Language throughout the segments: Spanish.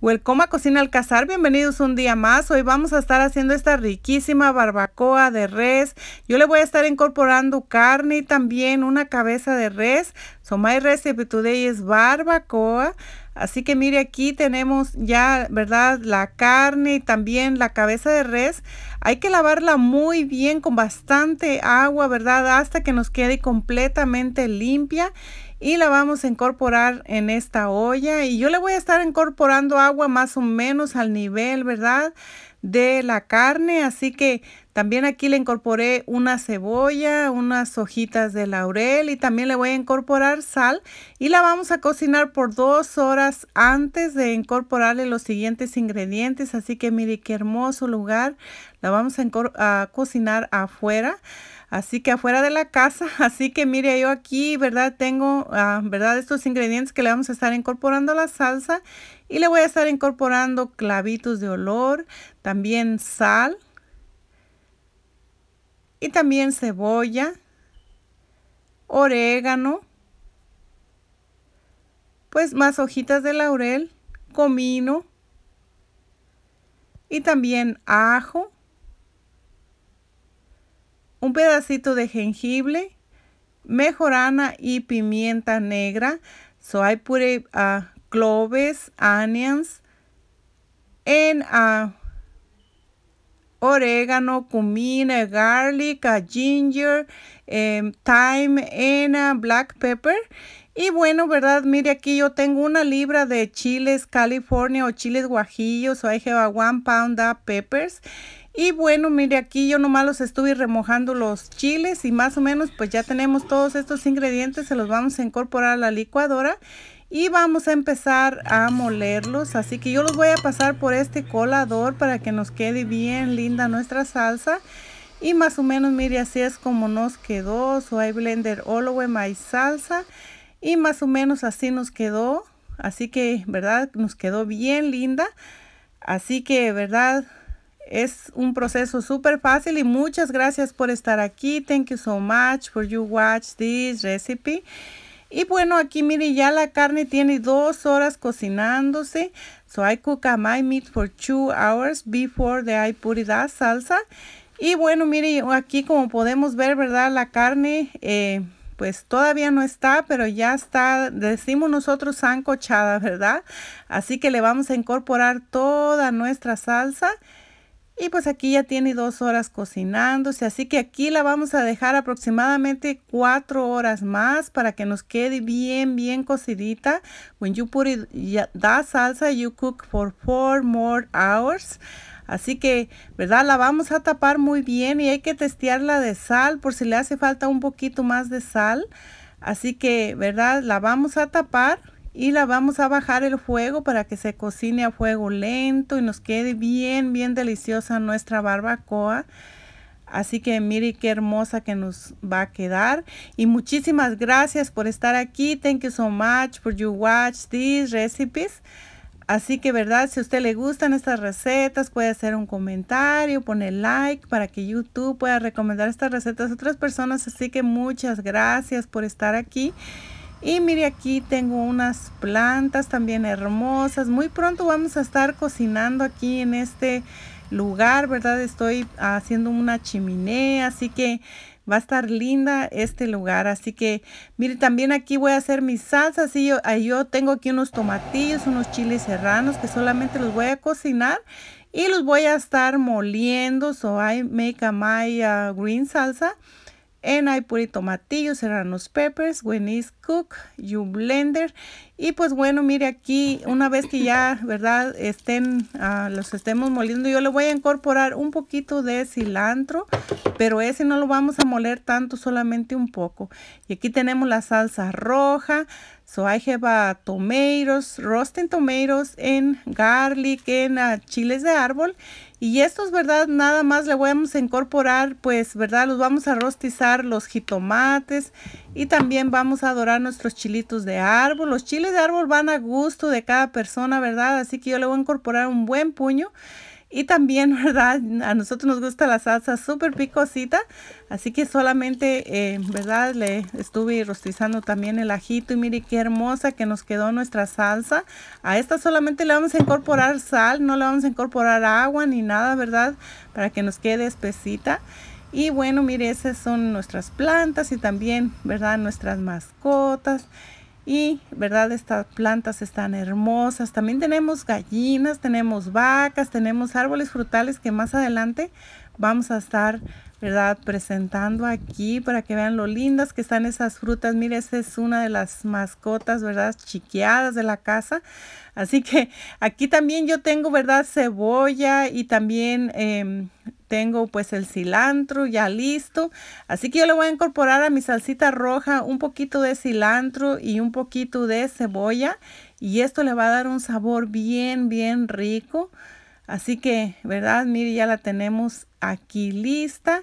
Welcome a Cocina Alcazar, bienvenidos un día más. Hoy vamos a estar haciendo esta riquísima barbacoa de res. Yo le voy a estar incorporando carne y también una cabeza de res. So my recipe today es barbacoa. Así que mire aquí tenemos ya, ¿verdad? La carne y también la cabeza de res. Hay que lavarla muy bien con bastante agua, ¿verdad? Hasta que nos quede completamente limpia y la vamos a incorporar en esta olla y yo le voy a estar incorporando agua más o menos al nivel, ¿verdad? de la carne, así que también aquí le incorporé una cebolla, unas hojitas de laurel y también le voy a incorporar sal y la vamos a cocinar por dos horas antes de incorporarle los siguientes ingredientes, así que mire qué hermoso lugar, la vamos a, cocinar afuera así que afuera de la casa. Así que mire, yo aquí, ¿verdad? Tengo, ah, ¿verdad? Estos ingredientes que le vamos a estar incorporando a la salsa y le voy a estar incorporando clavitos de olor, también sal y también cebolla, orégano, pues más hojitas de laurel, comino y también ajo, un pedacito de jengibre, mejorana y pimienta negra. Soy pure ah, cloves, onions, en ah, orégano, orégano, cumin, garlic, ah, ginger, em, thyme, ena, ah, black pepper. Y bueno, ¿verdad? Mire, aquí yo tengo una libra de chiles California o chiles guajillos. o I have one pound of peppers. Y bueno, mire, aquí yo nomás los estuve remojando los chiles y más o menos pues ya tenemos todos estos ingredientes. Se los vamos a incorporar a la licuadora y vamos a empezar a molerlos así que yo los voy a pasar por este colador para que nos quede bien linda nuestra salsa y más o menos mire así es como nos quedó soy blender way my salsa y más o menos así nos quedó así que verdad nos quedó bien linda así que verdad es un proceso súper fácil y muchas gracias por estar aquí. Thank you so much for you watch this recipe. Y bueno, aquí mire, ya la carne tiene dos horas cocinándose. So I cook my meat for two hours before the I put it the salsa. Y bueno, mire, aquí como podemos ver, ¿verdad? La carne, eh, pues todavía no está, pero ya está, decimos nosotros, sancochada, ¿verdad? Así que le vamos a incorporar toda nuestra salsa. Y pues aquí ya tiene dos horas cocinándose, así que aquí la vamos a dejar aproximadamente cuatro horas más para que nos quede bien, bien cocidita. When you put it, da salsa, you cook for four more hours. Así que, ¿verdad? La vamos a tapar muy bien y hay que testearla de sal por si le hace falta un poquito más de sal. Así que, ¿verdad? La vamos a tapar y la vamos a bajar el fuego para que se cocine a fuego lento y nos quede bien, bien deliciosa nuestra barbacoa. Así que mire qué hermosa que nos va a quedar. Y muchísimas gracias por estar aquí. Thank you so much for you watch these recipes. Así que, ¿verdad? Si a usted le gustan estas recetas, puede hacer un comentario, poner like para que YouTube pueda recomendar estas recetas a otras personas. Así que muchas gracias por estar aquí. Y mire aquí tengo unas plantas también hermosas. Muy pronto vamos a estar cocinando aquí en este lugar, ¿verdad? Estoy haciendo una chimenea, así que va a estar linda este lugar. Así que, mire, también aquí voy a hacer mis salsas. Y yo, tengo aquí unos tomatillos, unos chiles serranos que solamente los voy a cocinar y los voy a estar moliendo. So I make a my green salsa en I put tomatillos, serranos peppers, when is cook you blender. Y pues bueno, mire aquí, una vez que ya, ¿verdad? Estén, ah, los estemos moliendo, yo le voy a incorporar un poquito de cilantro, pero ese no lo vamos a moler tanto, solamente un poco. Y aquí tenemos la salsa roja, so I have uh, tomatoes, roasting tomatoes, en garlic, en ah, chiles de árbol. Y estos, ¿verdad? Nada más le vamos a incorporar, pues, ¿verdad? Los vamos a rostizar los jitomates y también vamos a adorar nuestros chilitos de árbol. Los chiles de árbol van a gusto de cada persona, ¿verdad? Así que yo le voy a incorporar un buen puño. Y también, ¿verdad? A nosotros nos gusta la salsa súper picosita. Así que solamente, eh, ¿verdad? Le estuve rostizando también el ajito. Y mire qué hermosa que nos quedó nuestra salsa. A esta solamente le vamos a incorporar sal. No le vamos a incorporar agua ni nada, ¿verdad? Para que nos quede espesita. Y bueno, mire, esas son nuestras plantas y también, ¿verdad? Nuestras mascotas. Y, ¿verdad? Estas plantas están hermosas. También tenemos gallinas, tenemos vacas, tenemos árboles frutales que más adelante vamos a estar, ¿verdad? Presentando aquí para que vean lo lindas que están esas frutas. Mire, esta es una de las mascotas, ¿verdad? Chiqueadas de la casa. Así que aquí también yo tengo, ¿verdad? Cebolla y también... Em, tengo pues el cilantro ya listo. Así que yo le voy a incorporar a mi salsita roja un poquito de cilantro y un poquito de cebolla. Y esto le va a dar un sabor bien, bien rico. Así que, ¿verdad? Mire, ya la tenemos aquí lista.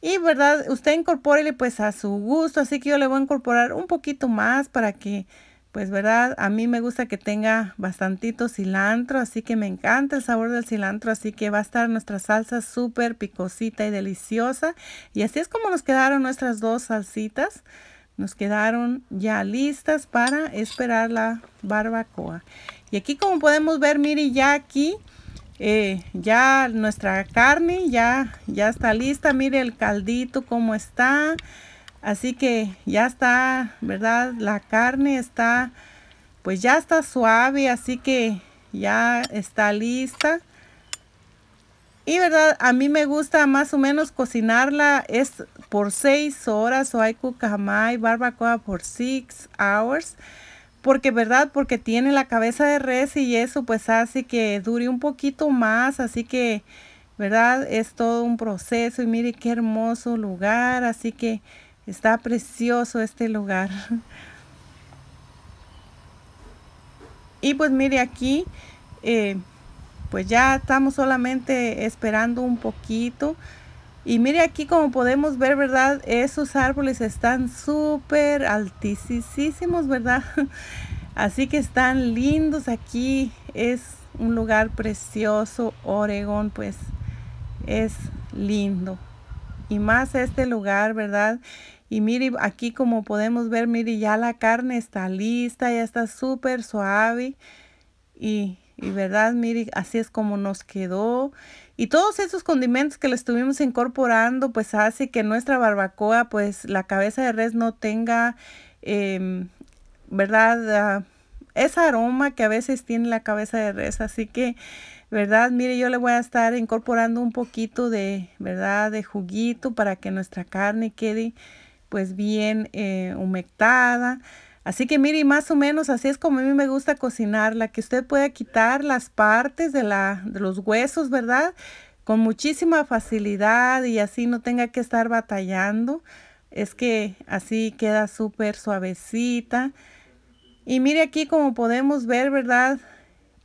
Y, ¿verdad? Usted incorpórele pues a su gusto. Así que yo le voy a incorporar un poquito más para que pues verdad, a mí me gusta que tenga bastantito cilantro, así que me encanta el sabor del cilantro, así que va a estar nuestra salsa súper picosita y deliciosa. Y así es como nos quedaron nuestras dos salsitas. Nos quedaron ya listas para esperar la barbacoa. Y aquí como podemos ver, mire, ya aquí eh, ya nuestra carne ya, ya está lista. Mire el caldito cómo está. Así que ya está, ¿verdad? La carne está, pues ya está suave, así que ya está lista. Y verdad, a mí me gusta más o menos cocinarla es por seis horas o hay cucamay, barbacoa por 6 hours. Porque verdad, porque tiene la cabeza de res y eso pues hace que dure un poquito más. Así que verdad, es todo un proceso y mire qué hermoso lugar. Así que Está precioso este lugar. Y pues mire aquí, eh, pues ya estamos solamente esperando un poquito. Y mire aquí como podemos ver, ¿verdad? Esos árboles están súper altísimos, ¿verdad? Así que están lindos aquí. Es un lugar precioso. Oregón, pues, es lindo. Y más este lugar, ¿verdad? Y mire, aquí como podemos ver, mire, ya la carne está lista, ya está súper suave. Y, y, verdad, mire, así es como nos quedó. Y todos esos condimentos que le estuvimos incorporando, pues hace que nuestra barbacoa, pues la cabeza de res no tenga, em, verdad, ah, ese aroma que a veces tiene la cabeza de res. Así que... ¿verdad? Mire, yo le voy a estar incorporando un poquito de, ¿verdad? De juguito para que nuestra carne quede pues bien eh, humectada. Así que mire, más o menos así es como a mí me gusta cocinarla, que usted pueda quitar las partes de, la, de los huesos, ¿verdad? Con muchísima facilidad y así no tenga que estar batallando. Es que así queda súper suavecita. Y mire aquí como podemos ver, ¿verdad?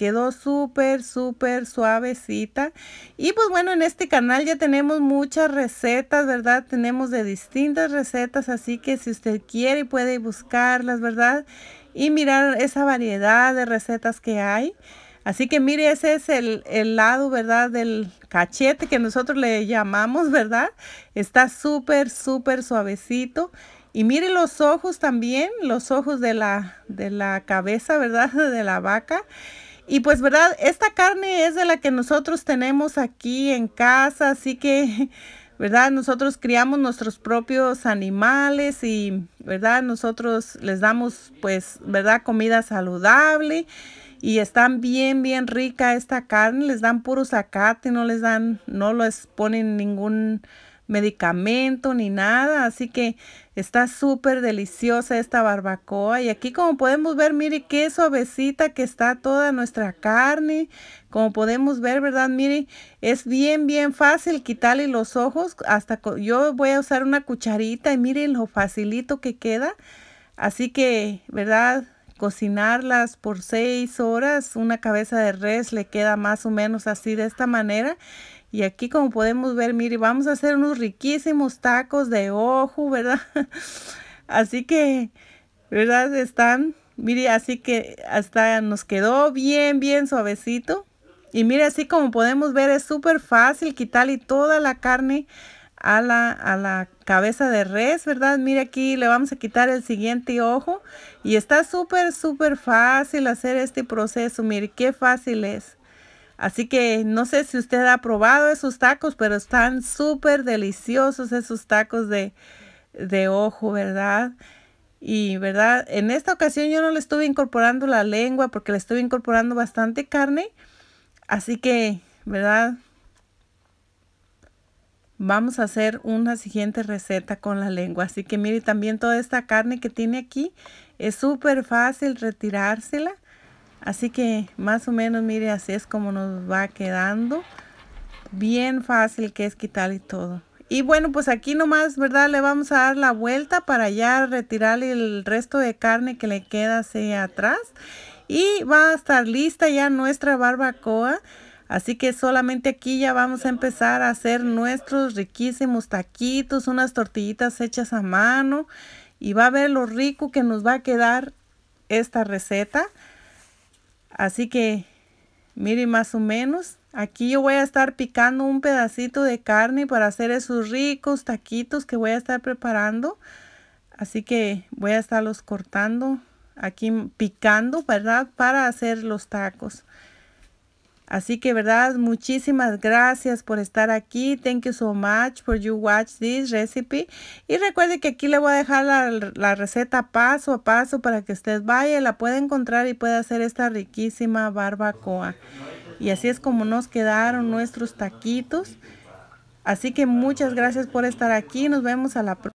Quedó súper, súper suavecita. Y pues bueno, en este canal ya tenemos muchas recetas, ¿verdad? Tenemos de distintas recetas, así que si usted quiere puede buscarlas, ¿verdad? Y mirar esa variedad de recetas que hay. Así que mire, ese es el, el, lado, ¿verdad? Del cachete que nosotros le llamamos, ¿verdad? Está súper, súper suavecito. Y mire los ojos también, los ojos de la, de la cabeza, ¿verdad? De la vaca. Y pues, ¿verdad? Esta carne es de la que nosotros tenemos aquí en casa, así que, ¿verdad? Nosotros criamos nuestros propios animales y, ¿verdad? Nosotros les damos, pues, ¿verdad? Comida saludable y están bien, bien rica esta carne. Les dan puro zacate, no les dan, no les ponen ningún medicamento ni nada, así que está súper deliciosa esta barbacoa. Y aquí como podemos ver, mire qué suavecita que está toda nuestra carne. Como podemos ver, ¿verdad? Mire, es bien, bien fácil quitarle los ojos. Hasta yo voy a usar una cucharita y miren lo facilito que queda. Así que, ¿verdad? cocinarlas por seis horas. Una cabeza de res le queda más o menos así de esta manera. Y aquí como podemos ver, mire, vamos a hacer unos riquísimos tacos de ojo, ¿verdad? Así que, ¿verdad? Están, mire, así que hasta nos quedó bien, bien suavecito. Y mire, así como podemos ver, es súper fácil quitarle toda la carne a la, a la, cabeza de res, ¿verdad? Mire aquí le vamos a quitar el siguiente ojo y está súper, súper fácil hacer este proceso. Mire qué fácil es. Así que no sé si usted ha probado esos tacos, pero están súper deliciosos esos tacos de, ojo, ¿verdad? Y, ¿verdad? En esta ocasión yo no le estuve incorporando la lengua porque le estuve incorporando bastante carne. Así que, ¿verdad? Vamos a hacer una siguiente receta con la lengua. Así que mire, también toda esta carne que tiene aquí es súper fácil retirársela. Así que más o menos, mire, así es como nos va quedando. Bien fácil que es quitarle todo. Y bueno, pues aquí nomás, ¿verdad? Le vamos a dar la vuelta para ya retirarle el resto de carne que le queda hacia atrás. Y va a estar lista ya nuestra barbacoa. Así que solamente aquí ya vamos a empezar a hacer nuestros riquísimos taquitos, unas tortillitas hechas a mano. Y va a ver lo rico que nos va a quedar esta receta. Así que, miren más o menos, aquí yo voy a estar picando un pedacito de carne para hacer esos ricos taquitos que voy a estar preparando. Así que voy a estarlos cortando, aquí picando, ¿verdad? Para hacer los tacos. Así que, ¿verdad? Muchísimas gracias por estar aquí. Thank you so much for you watch this recipe. Y recuerde que aquí le voy a dejar la, la receta paso a paso para que usted vaya, y la pueda encontrar y pueda hacer esta riquísima barbacoa. Y así es como nos quedaron nuestros taquitos. Así que muchas gracias por estar aquí. Nos vemos a la próxima.